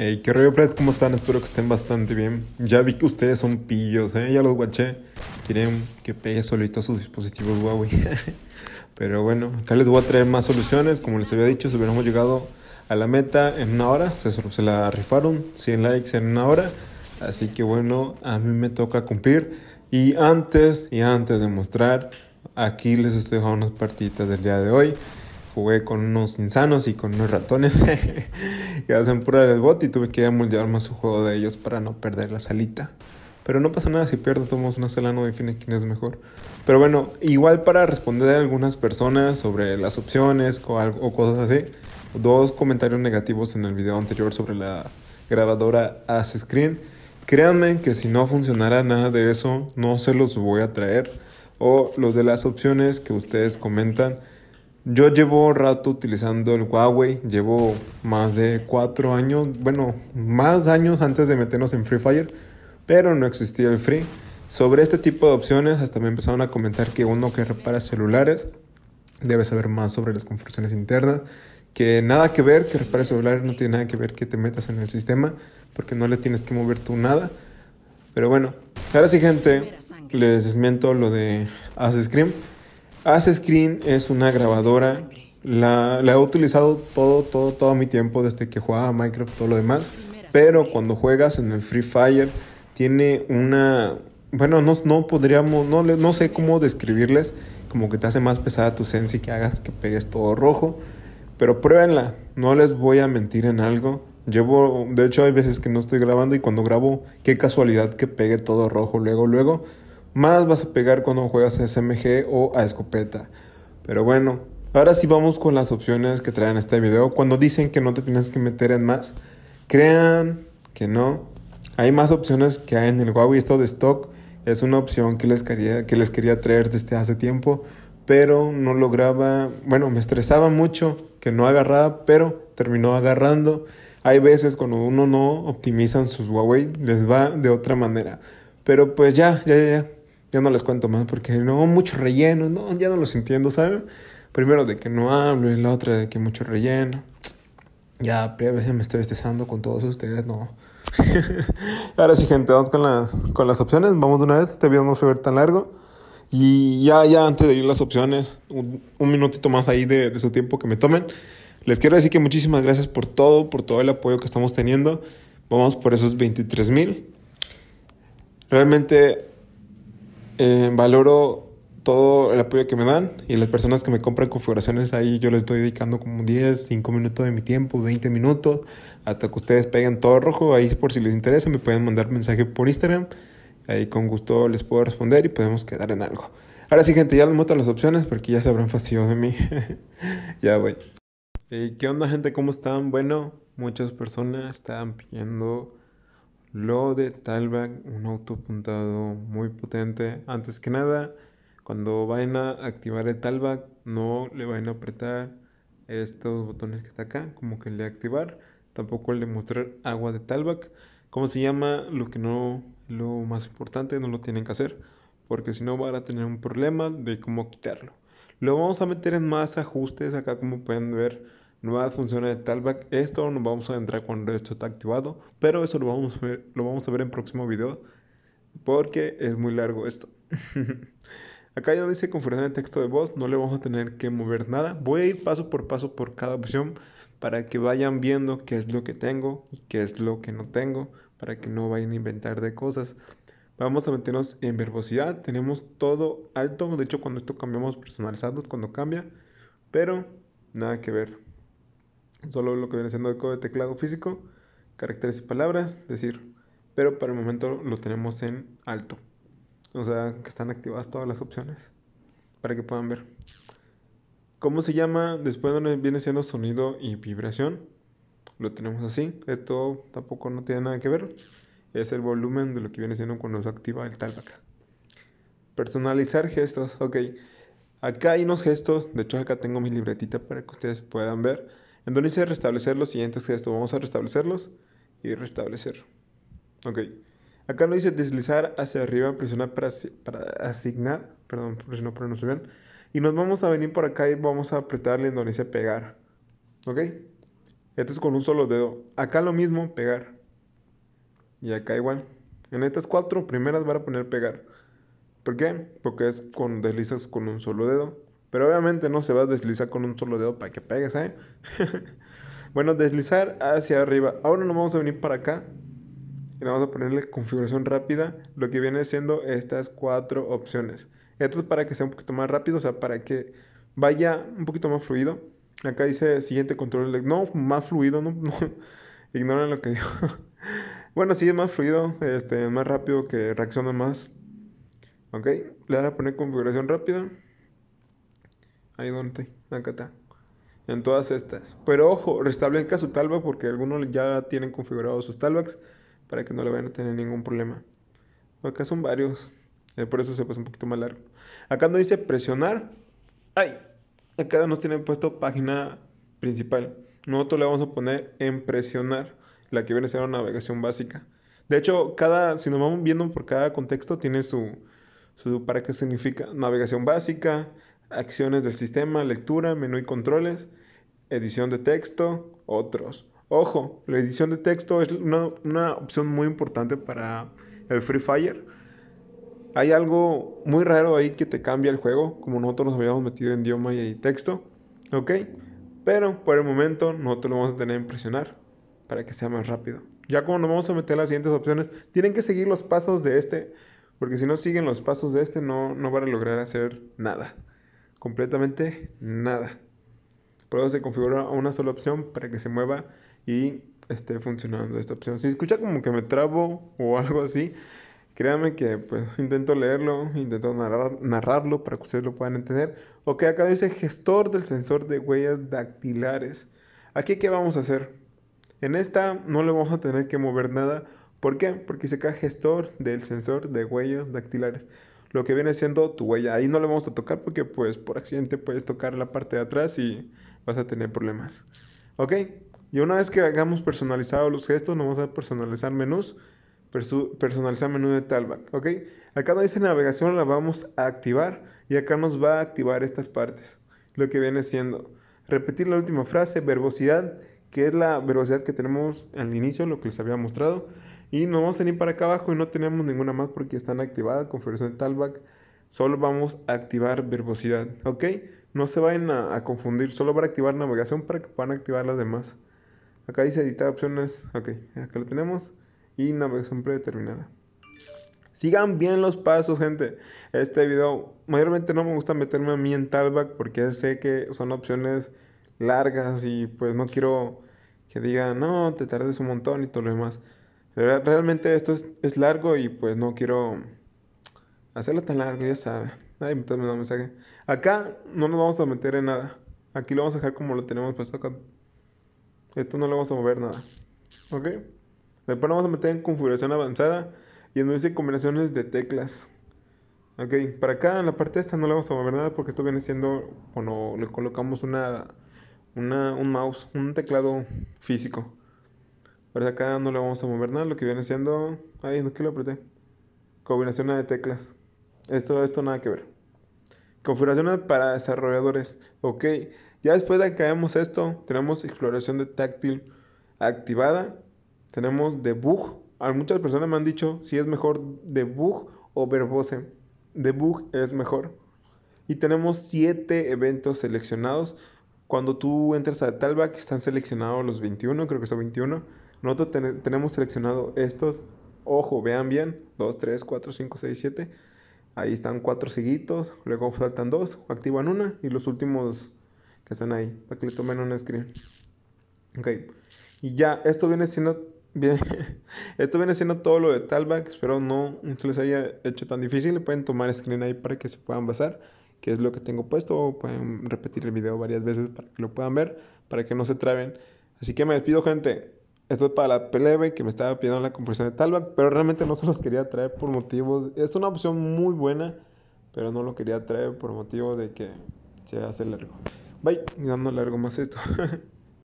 Hey, ¿Qué rollo, ¿Cómo están? Espero que estén bastante bien. Ya vi que ustedes son pillos, ¿eh? Ya los guaché. Quieren que pegue solito sus dispositivos Huawei. Pero bueno, acá les voy a traer más soluciones. Como les había dicho, si hubiéramos llegado a la meta en una hora, se, se la rifaron, 100 likes en una hora. Así que bueno, a mí me toca cumplir. Y antes, y antes de mostrar, aquí les estoy dejando unas partiditas del día de hoy jugué con unos insanos y con unos ratones que hacen pura el bot y tuve que moldear más su juego de ellos para no perder la salita. Pero no pasa nada si pierdo, tomamos una sala, no define quién es mejor. Pero bueno, igual para responder a algunas personas sobre las opciones o, algo, o cosas así, dos comentarios negativos en el video anterior sobre la grabadora As Screen. Créanme que si no funcionara nada de eso, no se los voy a traer. O los de las opciones que ustedes comentan, yo llevo rato utilizando el Huawei, llevo más de cuatro años, bueno, más años antes de meternos en Free Fire, pero no existía el Free. Sobre este tipo de opciones, hasta me empezaron a comentar que uno que repara celulares debe saber más sobre las configuraciones internas, que nada que ver, que repara celulares no tiene nada que ver que te metas en el sistema, porque no le tienes que mover tú nada. Pero bueno, ahora sí gente, les desmiento lo de Assassin's Scream As Screen es una grabadora. La, he utilizado todo, todo, todo mi tiempo desde que jugaba Minecraft, todo lo demás. Pero cuando juegas en el Free Fire, tiene una. Bueno, no, no podríamos. No, no sé cómo describirles. Como que te hace más pesada tu y que hagas que pegues todo rojo. Pero pruébenla. No les voy a mentir en algo. Llevo. De hecho, hay veces que no estoy grabando y cuando grabo, qué casualidad que pegue todo rojo luego, luego más vas a pegar cuando juegas a SMG o a escopeta. Pero bueno, ahora sí vamos con las opciones que traen este video. Cuando dicen que no te tienes que meter en más, crean que no. Hay más opciones que hay en el Huawei. Esto de stock es una opción que les quería, que les quería traer desde hace tiempo, pero no lograba, bueno, me estresaba mucho que no agarraba, pero terminó agarrando. Hay veces cuando uno no optimizan sus Huawei, les va de otra manera. Pero pues ya, ya, ya, ya. Ya no les cuento más porque no, mucho relleno, no, ya no lo entiendo, ¿saben? Primero de que no hablo y la otra de que mucho relleno. Ya, a veces me estoy estresando con todos ustedes, no. Ahora sí, gente, vamos con las, con las opciones. Vamos de una vez, este video no se va ver tan largo. Y ya, ya, antes de ir las opciones, un, minutito más ahí de, de su tiempo que me tomen. Les quiero decir que muchísimas gracias por todo, por todo el apoyo que estamos teniendo. Vamos por esos 23 mil. Realmente eh, valoro todo el apoyo que me dan y las personas que me compran configuraciones ahí yo les estoy dedicando como 10, 5 minutos de mi tiempo, 20 minutos, hasta que ustedes peguen todo rojo. Ahí por si les interesa me pueden mandar mensaje por Instagram. Ahí con gusto les puedo responder y podemos quedar en algo. Ahora sí, gente, ya les muestro las opciones porque ya se habrán fastidio de mí. ya voy. Eh, ¿Qué onda, gente? ¿Cómo están? Bueno, muchas personas están pidiendo lo de Talback, un auto apuntado muy potente. Antes que nada, cuando vayan a activar el Talback, no le vayan a apretar estos botones que está acá, como que de activar. Tampoco el de mostrar agua de Talback. ¿Cómo se llama? Lo que no, lo más importante, no lo tienen que hacer. Porque si no van a tener un problema de cómo quitarlo. Lo vamos a meter en más ajustes acá, como pueden ver nuevas funciones de Talback. Esto nos vamos a entrar cuando esto está activado, pero eso lo vamos a ver, lo vamos a ver en próximo video porque es muy largo esto. Acá ya dice configuración de texto de voz, no le vamos a tener que mover nada. Voy a ir paso por paso por cada opción para que vayan viendo qué es lo que tengo y qué es lo que no tengo, para que no vayan a inventar de cosas. Vamos a meternos en verbosidad, tenemos todo alto, de hecho cuando esto cambiamos personalizados, cuando cambia, pero nada que ver solo lo que viene siendo el código de teclado físico, caracteres y palabras, decir, pero para el momento lo tenemos en alto. O sea, que están activadas todas las opciones para que puedan ver. ¿Cómo se llama? Después viene siendo sonido y vibración. Lo tenemos así. Esto tampoco no tiene nada que ver. Es el volumen de lo que viene siendo cuando se activa el acá. Personalizar gestos. Ok. Acá hay unos gestos. De hecho, acá tengo mi libretita para que ustedes puedan ver en donde dice restablecer los siguientes gestos, vamos a restablecerlos y restablecer. Ok. Acá nos dice deslizar hacia arriba, presionar para, asignar, perdón, presionar para no bien. Y nos vamos a venir por acá y vamos a apretarle en donde dice pegar. ¿Ok? Este es con un solo dedo. Acá lo mismo, pegar. Y acá igual. En estas cuatro primeras van a poner pegar. ¿Por qué? Porque es con deslizas con un solo dedo. Pero obviamente no se va a deslizar con un solo dedo para que pegues, ¿eh? bueno, deslizar hacia arriba. Ahora nos vamos a venir para acá. Y vamos a ponerle configuración rápida. Lo que viene siendo estas cuatro opciones. Esto es para que sea un poquito más rápido, o sea, para que vaya un poquito más fluido. Acá dice siguiente control. No, más fluido, no, Ignoren lo que digo. bueno, sí, es más fluido, este, más rápido, que reacciona más. Ok, le voy a poner configuración rápida. Ahí donde Acá está. En todas estas. Pero ojo, restablezca su talva porque algunos ya tienen configurados sus talbacs para que no le vayan a tener ningún problema. Acá son varios. Eh, por eso se pasa un poquito más largo. Acá no dice presionar. ¡Ay! Acá nos tienen puesto página principal. Nosotros le vamos a poner en presionar, la que viene a ser una navegación básica. De hecho, cada, si nos vamos viendo por cada contexto, tiene su, su para qué significa navegación básica, acciones del sistema, lectura, menú y controles, edición de texto, otros. Ojo, la edición de texto es una, una opción muy importante para el Free Fire. Hay algo muy raro ahí que te cambia el juego, como nosotros nos habíamos metido en idioma y texto, ¿ok? Pero por el momento nosotros lo vamos a tener que presionar para que sea más rápido. Ya cuando nos vamos a meter las siguientes opciones, tienen que seguir los pasos de este, porque si no siguen los pasos de este no, no van a lograr hacer nada completamente nada. Por eso se configura una sola opción para que se mueva y esté funcionando esta opción. Si escucha como que me trabo o algo así, créanme que pues intento leerlo, intento narrarlo para que ustedes lo puedan entender. Ok, acá dice gestor del sensor de huellas dactilares. Aquí, ¿qué vamos a hacer? En esta no le vamos a tener que mover nada. ¿Por qué? Porque dice acá gestor del sensor de huellas dactilares lo que viene siendo tu huella. Ahí no le vamos a tocar porque pues por accidente puedes tocar la parte de atrás y vas a tener problemas. Ok, y una vez que hagamos personalizado los gestos, nos vamos a personalizar menús, personalizar menú de Talback. Ok, acá donde dice navegación la vamos a activar y acá nos va a activar estas partes. Lo que viene siendo repetir la última frase, verbosidad, que es la velocidad que tenemos al inicio, lo que les había mostrado. Y nos vamos a ir para acá abajo y no tenemos ninguna más porque están activadas. Configuración de Talback. Solo vamos a activar verbosidad. ¿Ok? No se vayan a, a confundir. Solo para activar navegación para que puedan activar las demás. Acá dice editar opciones. Ok, acá lo tenemos. Y navegación predeterminada. Sigan bien los pasos, gente. Este video, mayormente no me gusta meterme a mí en Talback porque sé que son opciones largas y pues no quiero que digan, no, te tardes un montón y todo lo demás. Realmente esto es, largo y pues no quiero hacerlo tan largo, ya sabe Ay, me un mensaje. Acá no nos vamos a meter en nada. Aquí lo vamos a dejar como lo tenemos puesto acá. Esto no lo vamos a mover nada. ¿Ok? Después lo vamos a meter en configuración avanzada y en donde dice combinaciones de teclas. Ok, para acá en la parte esta no le vamos a mover nada porque esto viene siendo cuando le colocamos una, una, un mouse, un teclado físico acá no le vamos a mover nada, lo que viene siendo... Ay, no quiero lo Combinación de teclas. Esto, esto nada que ver. Configuración para desarrolladores. Ok, ya después de que hagamos esto, tenemos exploración de táctil activada. Tenemos debug. A muchas personas me han dicho si es mejor debug o verbose. Debug es mejor. Y tenemos 7 eventos seleccionados. Cuando tú entras a Talback están seleccionados los 21, creo que son 21. Nosotros tenemos seleccionado estos. Ojo, vean bien. 2, 3, 4, 5, 6, 7. Ahí están cuatro seguitos. Luego faltan dos. Activan una. Y los últimos que están ahí. Para que le tomen un screen. Ok. Y ya, esto viene siendo... Bien. Esto viene siendo todo lo de Talback. Espero no se les haya hecho tan difícil. Pueden tomar screen ahí para que se puedan basar. Que es lo que tengo puesto. Pueden repetir el video varias veces para que lo puedan ver. Para que no se traben. Así que me despido, gente. Esto es para la plebe que me estaba pidiendo la conversión de Talbot, pero realmente no se los quería traer por motivos. Es una opción muy buena, pero no lo quería traer por motivo de que se hace largo. Bye, no, largo más esto.